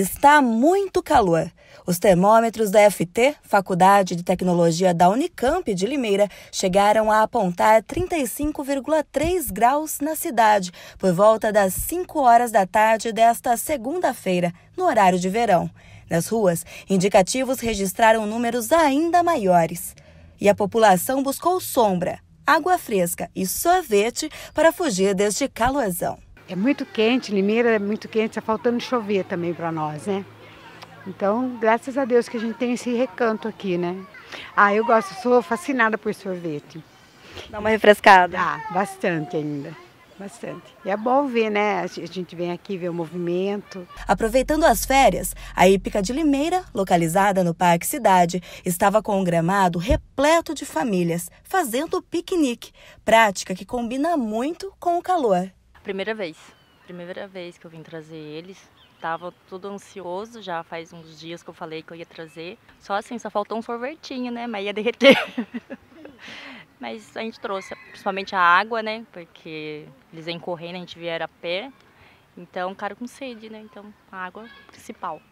Está muito calor. Os termômetros da FT, Faculdade de Tecnologia da Unicamp de Limeira, chegaram a apontar 35,3 graus na cidade por volta das 5 horas da tarde desta segunda-feira, no horário de verão. Nas ruas, indicativos registraram números ainda maiores. E a população buscou sombra, água fresca e sorvete para fugir deste calorzão. É muito quente, Limeira é muito quente, está faltando chover também para nós, né? Então, graças a Deus que a gente tem esse recanto aqui, né? Ah, eu gosto, sou fascinada por sorvete. Dá uma refrescada? Ah, bastante ainda. Bastante. E é bom ver, né? A gente vem aqui ver o movimento. Aproveitando as férias, a Hípica de Limeira, localizada no Parque Cidade, estava com um gramado repleto de famílias fazendo piquenique, prática que combina muito com o calor. Primeira vez. Primeira vez que eu vim trazer eles. Tava tudo ansioso, já faz uns dias que eu falei que eu ia trazer. Só assim, só faltou um sorvetinho, né? Mas ia derreter. Mas a gente trouxe, principalmente a água, né? Porque eles vêm correndo, a gente vier a pé. Então, cara com sede, né? Então, a água principal.